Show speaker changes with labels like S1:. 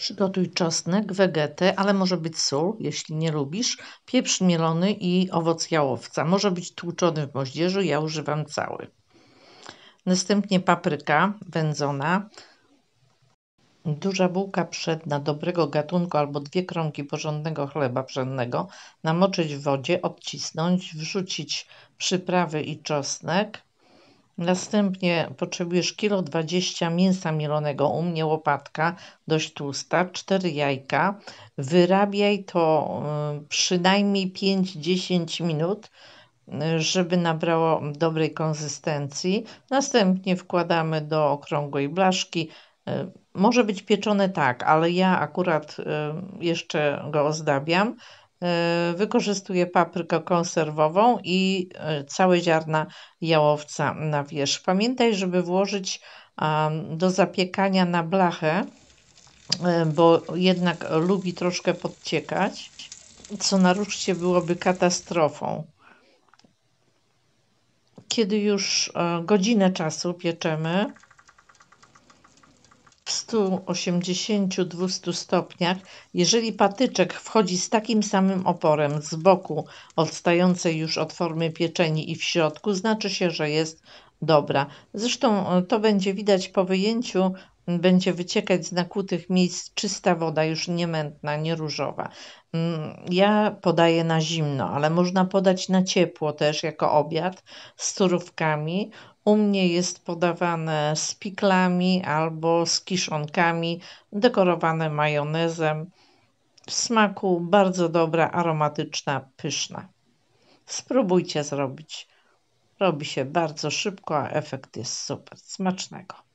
S1: Przygotuj czosnek, wegetę, ale może być sól, jeśli nie lubisz, pieprz mielony i owoc jałowca. Może być tłuczony w moździerzu, ja używam cały. Następnie papryka wędzona, Duża bułka przedna dobrego gatunku albo dwie kromki porządnego chleba przednego. namoczyć w wodzie, odcisnąć, wrzucić przyprawy i czosnek, Następnie potrzebujesz kilo 20 mięsa mielonego, u mnie łopatka dość tłusta, 4 jajka. Wyrabiaj to y, przynajmniej 5-10 minut, y, żeby nabrało dobrej konsystencji. Następnie wkładamy do okrągłej blaszki. Y, może być pieczone tak, ale ja akurat jeszcze go ozdabiam. E, Wykorzystuję paprykę konserwową i e, całe ziarna jałowca na wierzch. Pamiętaj, żeby włożyć do zapiekania na blachę, e, bo jednak lubi troszkę podciekać, co na ruszcie byłoby katastrofą. Kiedy już godzinę czasu pieczemy, 180-200 stopniach, jeżeli patyczek wchodzi z takim samym oporem z boku odstającej już od formy pieczeni i w środku, znaczy się, że jest dobra. Zresztą e, to będzie widać po wyjęciu będzie wyciekać z nakutych miejsc czysta woda, już nie mętna, nie różowa. Mm, ja podaję na zimno, ale można podać na ciepło też jako obiad z turówkami. U mnie jest podawane z piklami albo z kiszonkami, dekorowane majonezem. W smaku bardzo dobra, aromatyczna, pyszna. Spróbujcie zrobić. Robi się bardzo szybko, a efekt jest super. Smacznego.